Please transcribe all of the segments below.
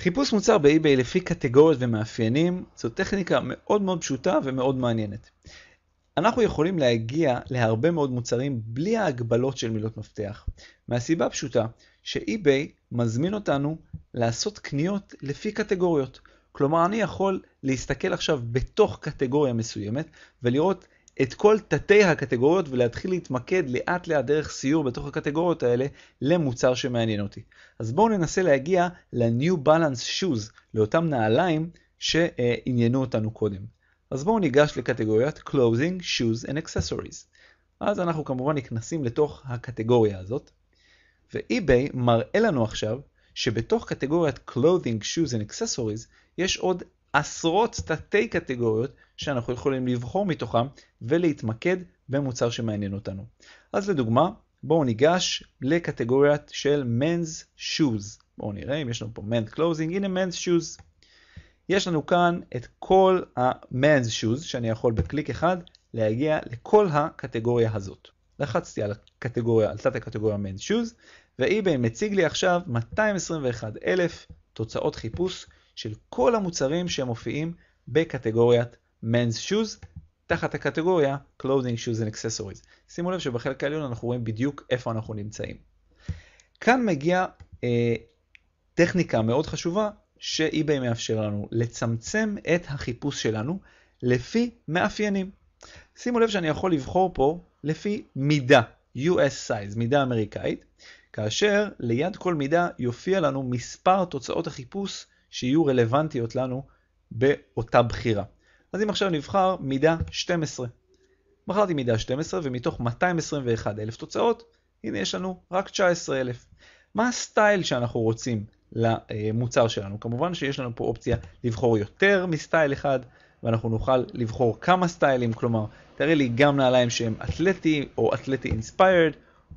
חיפוש מוצר באי-ביי לפי קטגוריות ומאפיינים זו טכניקה מאוד מאוד פשוטה ומאוד מעניינת. אנחנו יכולים להגיע להרבה מאוד מוצרים בלי ההגבלות של מילות מפתח. מהסיבה הפשוטה שאי-ביי מזמין אותנו לעשות קניות לפי קטגוריות. כלומר, אני יכול להסתכל עכשיו בתוך קטגוריה מסוימת ולראות את כל תתי הקטגוריות ולהתחיל להתמקד לאט לאט דרך סיור בתוך הקטגוריות האלה למוצר שמעניין אותי. אז בואו ננסה להגיע ל-New Balance Shoes, לאותם נעליים שעניינו אותנו קודם. אז בואו ניגש לקטגוריית Closing, Shoes and Accessories. אז אנחנו כמובן נכנסים לתוך הקטגוריה הזאת, ואי-ביי מראה לנו עכשיו שבתוך קטגוריית Clothing, Shoes and Accessories יש עוד עשרות תתי קטגוריות שאנחנו יכולים לבחור מתוכם ולהתמקד במוצר שמעניין אותנו. אז לדוגמה, בואו ניגש לקטגוריית של men's shoes. בואו נראה אם יש לנו פה men's Closing, הנה men's shoes. יש לנו כאן את כל ה mens Shoes, שאני יכול בקליק אחד להגיע לכל הקטגוריה הזאת. לחצתי על הקטגוריה, על תת הקטגוריה Men's Shoes, ואיביי מציג לי עכשיו 221,000 תוצאות חיפוש של כל המוצרים שמופיעים בקטגוריית Men's Shoes, תחת הקטגוריה Clothing Shoes and Accessories. שימו לב שבחלק העליון אנחנו רואים בדיוק איפה אנחנו נמצאים. כאן מגיעה אה, טכניקה מאוד חשובה שאיביי מאפשר לנו, לצמצם את החיפוש שלנו לפי מאפיינים. שימו לב שאני יכול לבחור פה לפי מידה, US size, מידה אמריקאית, כאשר ליד כל מידה יופיע לנו מספר תוצאות החיפוש שיהיו רלוונטיות לנו באותה בחירה. אז אם עכשיו נבחר מידה 12, בחרתי מידה 12 ומתוך 221,000 תוצאות, הנה יש לנו רק 19,000. מה הסטייל שאנחנו רוצים למוצר שלנו? כמובן שיש לנו פה אופציה לבחור יותר מסטייל אחד, ואנחנו נוכל לבחור כמה סטיילים, כלומר, תראה לי גם נעליים שהם אתלטי או אתלטי אינספיירד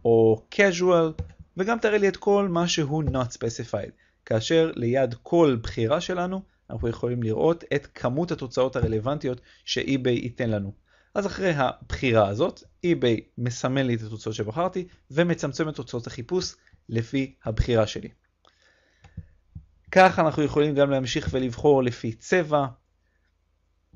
או casual, וגם תראה לי את כל מה שהוא not specified. כאשר ליד כל בחירה שלנו אנחנו יכולים לראות את כמות התוצאות הרלוונטיות שאי-ביי ייתן לנו. אז אחרי הבחירה הזאת, אי-ביי מסמן לי את התוצאות שבחרתי ומצמצם את תוצאות החיפוש לפי הבחירה שלי. כך אנחנו יכולים גם להמשיך ולבחור לפי צבע,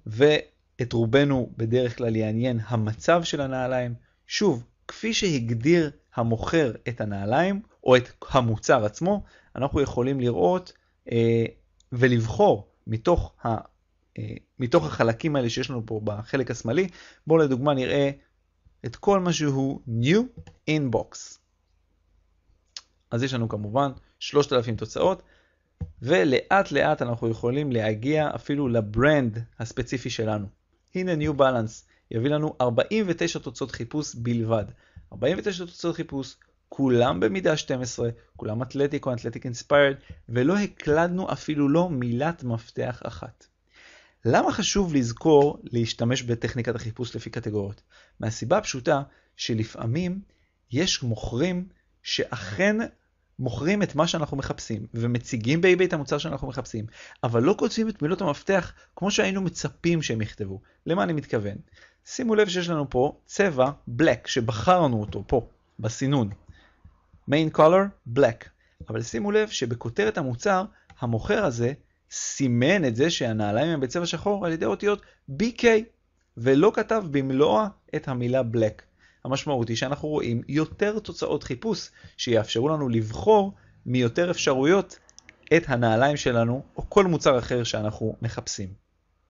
ואת רובנו בדרך כלל יעניין המצב של הנעליים. שוב, כפי שהגדיר המוכר את הנעליים או את המוצר עצמו, אנחנו יכולים לראות אה, ולבחור מתוך, ה, אה, מתוך החלקים האלה שיש לנו פה בחלק השמאלי. בואו לדוגמה נראה את כל מה שהוא New Inbox. אז יש לנו כמובן 3,000 תוצאות, ולאט לאט אנחנו יכולים להגיע אפילו לברנד הספציפי שלנו. הנה New Balance יביא לנו 49 תוצאות חיפוש בלבד. 49 תוצאות חיפוש, כולם במידה 12, כולם אתלטיק או אתלטיק אינספיירד, ולא הקלדנו אפילו לא מילת מפתח אחת. למה חשוב לזכור להשתמש בטכניקת החיפוש לפי קטגוריות? מהסיבה הפשוטה שלפעמים יש מוכרים שאכן מוכרים את מה שאנחנו מחפשים ומציגים באיבי את המוצר שאנחנו מחפשים, אבל לא כותבים את מילות המפתח כמו שהיינו מצפים שהם יכתבו. למה אני מתכוון? שימו לב שיש לנו פה צבע black שבחרנו אותו פה בסינון. main color black. אבל שימו לב שבכותרת המוצר המוכר הזה סימן את זה שהנעליים הם בצבע שחור על ידי אותיות BK ולא כתב במלואה את המילה black. המשמעות היא שאנחנו רואים יותר תוצאות חיפוש שיאפשרו לנו לבחור מיותר אפשרויות את הנעליים שלנו או כל מוצר אחר שאנחנו מחפשים.